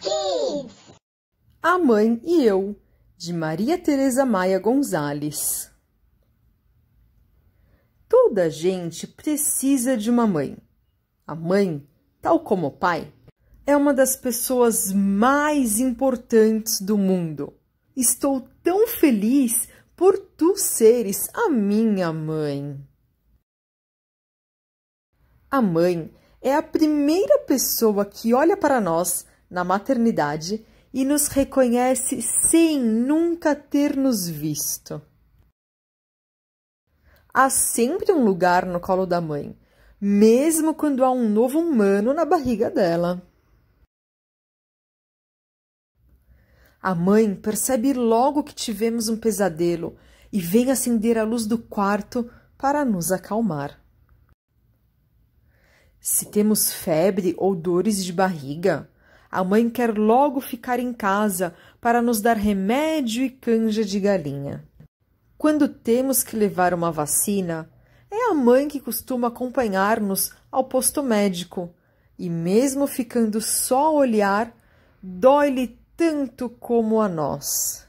Kids! A Mãe e Eu, de Maria Teresa Maia Gonzalez. Toda gente precisa de uma mãe. A mãe, tal como o pai, é uma das pessoas mais importantes do mundo. Estou tão feliz por tu seres a minha mãe. A mãe é a primeira pessoa que olha para nós na maternidade e nos reconhece sem nunca ter nos visto. Há sempre um lugar no colo da mãe, mesmo quando há um novo humano na barriga dela. A mãe percebe logo que tivemos um pesadelo e vem acender a luz do quarto para nos acalmar. Se temos febre ou dores de barriga, a mãe quer logo ficar em casa para nos dar remédio e canja de galinha. Quando temos que levar uma vacina, é a mãe que costuma acompanhar-nos ao posto médico, e mesmo ficando só a olhar, dói-lhe tanto como a nós.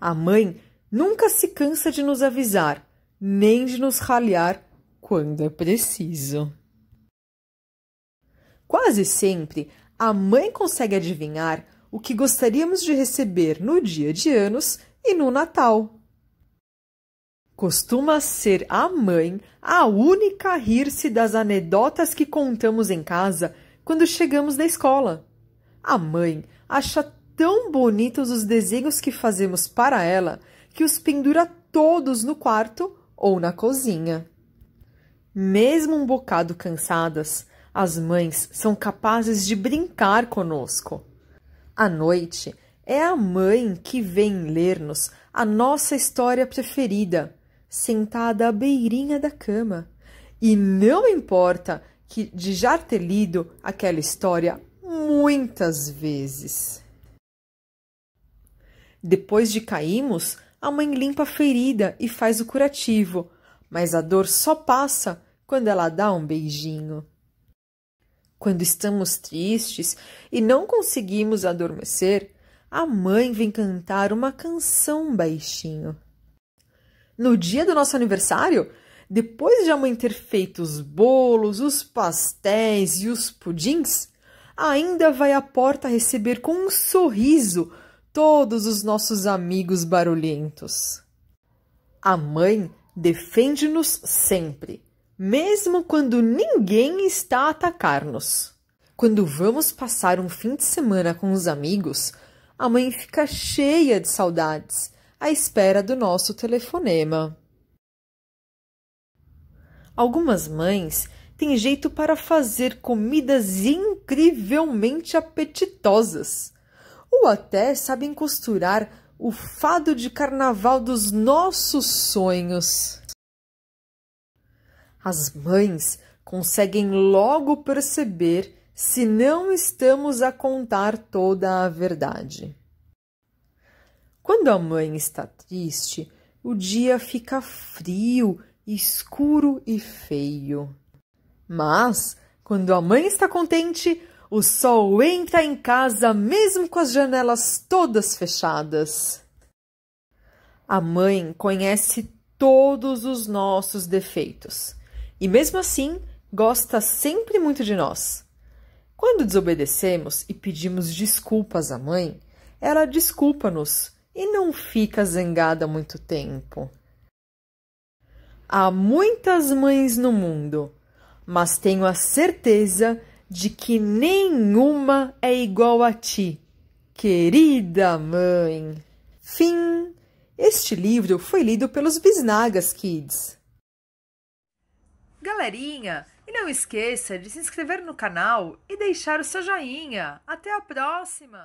A mãe nunca se cansa de nos avisar, nem de nos ralhar quando é preciso. Quase sempre, a mãe consegue adivinhar o que gostaríamos de receber no dia de anos e no Natal. Costuma ser a mãe a única a rir-se das anedotas que contamos em casa quando chegamos da escola. A mãe acha tão bonitos os desenhos que fazemos para ela que os pendura todos no quarto ou na cozinha. Mesmo um bocado cansadas, as mães são capazes de brincar conosco. À noite, é a mãe que vem ler-nos a nossa história preferida, sentada à beirinha da cama. E não importa que de já ter lido aquela história muitas vezes. Depois de caímos, a mãe limpa a ferida e faz o curativo, mas a dor só passa quando ela dá um beijinho. Quando estamos tristes e não conseguimos adormecer, a mãe vem cantar uma canção baixinho. No dia do nosso aniversário, depois de a mãe ter feito os bolos, os pastéis e os pudins, ainda vai à porta receber com um sorriso todos os nossos amigos barulhentos. A mãe defende-nos sempre mesmo quando ninguém está a atacar-nos. Quando vamos passar um fim de semana com os amigos, a mãe fica cheia de saudades à espera do nosso telefonema. Algumas mães têm jeito para fazer comidas incrivelmente apetitosas, ou até sabem costurar o fado de carnaval dos nossos sonhos. As mães conseguem logo perceber se não estamos a contar toda a verdade. Quando a mãe está triste, o dia fica frio, escuro e feio. Mas, quando a mãe está contente, o sol entra em casa mesmo com as janelas todas fechadas. A mãe conhece todos os nossos defeitos e mesmo assim gosta sempre muito de nós. Quando desobedecemos e pedimos desculpas à mãe, ela desculpa-nos e não fica zangada muito tempo. Há muitas mães no mundo, mas tenho a certeza de que nenhuma é igual a ti, querida mãe. Fim. Este livro foi lido pelos Bisnagas Kids. Galerinha, e não esqueça de se inscrever no canal e deixar o seu joinha. Até a próxima!